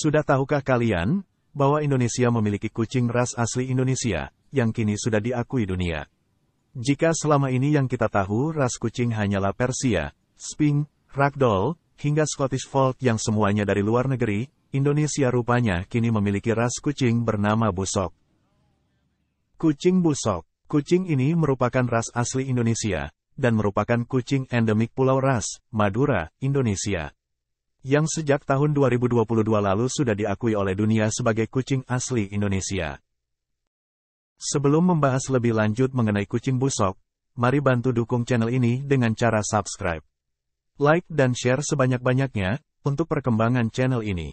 Sudah tahukah kalian bahwa Indonesia memiliki kucing ras asli Indonesia yang kini sudah diakui dunia? Jika selama ini yang kita tahu ras kucing hanyalah Persia, Sphinx, Ragdoll, hingga Scottish Fold yang semuanya dari luar negeri, Indonesia rupanya kini memiliki ras kucing bernama Busok. Kucing Busok Kucing ini merupakan ras asli Indonesia, dan merupakan kucing endemik Pulau Ras, Madura, Indonesia yang sejak tahun 2022 lalu sudah diakui oleh dunia sebagai kucing asli Indonesia. Sebelum membahas lebih lanjut mengenai kucing busok, mari bantu dukung channel ini dengan cara subscribe, like dan share sebanyak-banyaknya untuk perkembangan channel ini.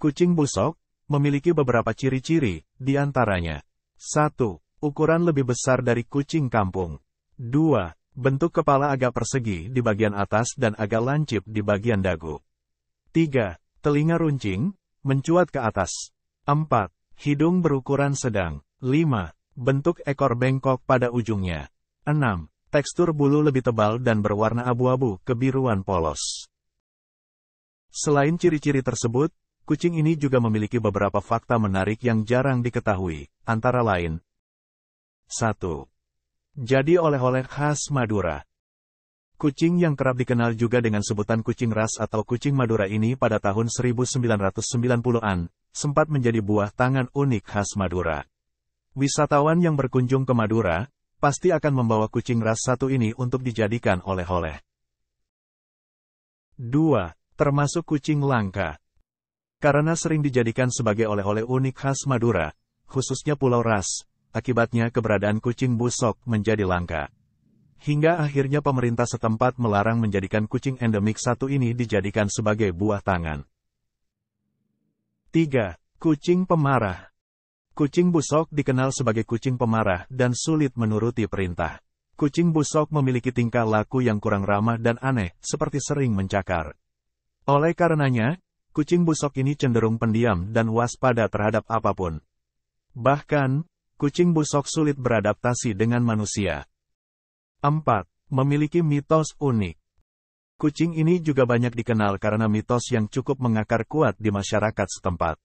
Kucing busok memiliki beberapa ciri-ciri, di antaranya. 1. Ukuran lebih besar dari kucing kampung. 2. Bentuk kepala agak persegi di bagian atas dan agak lancip di bagian dagu. 3. Telinga runcing, mencuat ke atas. 4. Hidung berukuran sedang. 5. Bentuk ekor bengkok pada ujungnya. 6. Tekstur bulu lebih tebal dan berwarna abu-abu kebiruan polos. Selain ciri-ciri tersebut, kucing ini juga memiliki beberapa fakta menarik yang jarang diketahui, antara lain. 1. Jadi oleh-oleh khas Madura. Kucing yang kerap dikenal juga dengan sebutan kucing ras atau kucing Madura ini pada tahun 1990-an, sempat menjadi buah tangan unik khas Madura. Wisatawan yang berkunjung ke Madura, pasti akan membawa kucing ras satu ini untuk dijadikan oleh-oleh. 2. Termasuk kucing langka. Karena sering dijadikan sebagai oleh-oleh unik khas Madura, khususnya Pulau Ras, akibatnya keberadaan kucing busok menjadi langka. Hingga akhirnya pemerintah setempat melarang menjadikan kucing endemik satu ini dijadikan sebagai buah tangan. 3. Kucing pemarah Kucing busok dikenal sebagai kucing pemarah dan sulit menuruti perintah. Kucing busok memiliki tingkah laku yang kurang ramah dan aneh, seperti sering mencakar. Oleh karenanya, kucing busok ini cenderung pendiam dan waspada terhadap apapun. Bahkan, kucing busok sulit beradaptasi dengan manusia. 4. Memiliki mitos unik. Kucing ini juga banyak dikenal karena mitos yang cukup mengakar kuat di masyarakat setempat.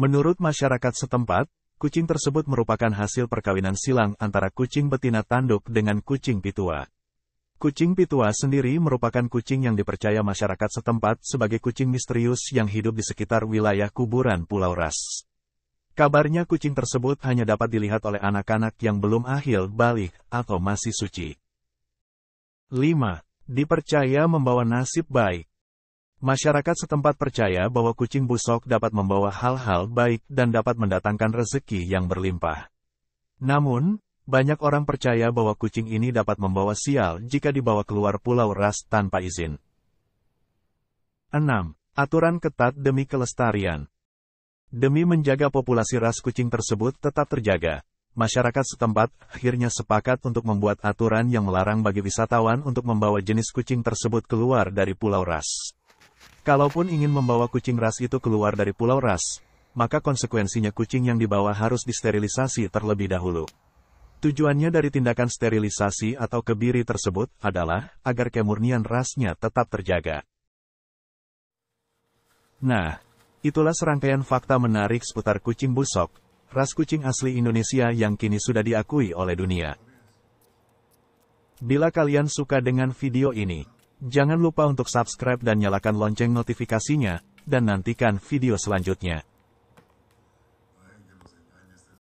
Menurut masyarakat setempat, kucing tersebut merupakan hasil perkawinan silang antara kucing betina tanduk dengan kucing pitua. Kucing pitua sendiri merupakan kucing yang dipercaya masyarakat setempat sebagai kucing misterius yang hidup di sekitar wilayah kuburan Pulau Ras. Kabarnya kucing tersebut hanya dapat dilihat oleh anak-anak yang belum ahil balik atau masih suci. 5. Dipercaya membawa nasib baik. Masyarakat setempat percaya bahwa kucing busok dapat membawa hal-hal baik dan dapat mendatangkan rezeki yang berlimpah. Namun, banyak orang percaya bahwa kucing ini dapat membawa sial jika dibawa keluar pulau ras tanpa izin. 6. Aturan ketat demi kelestarian. Demi menjaga populasi ras kucing tersebut tetap terjaga, masyarakat setempat akhirnya sepakat untuk membuat aturan yang melarang bagi wisatawan untuk membawa jenis kucing tersebut keluar dari pulau ras. Kalaupun ingin membawa kucing ras itu keluar dari pulau ras, maka konsekuensinya kucing yang dibawa harus disterilisasi terlebih dahulu. Tujuannya dari tindakan sterilisasi atau kebiri tersebut adalah agar kemurnian rasnya tetap terjaga. Nah, Itulah serangkaian fakta menarik seputar kucing busok, ras kucing asli Indonesia yang kini sudah diakui oleh dunia. Bila kalian suka dengan video ini, jangan lupa untuk subscribe dan nyalakan lonceng notifikasinya, dan nantikan video selanjutnya.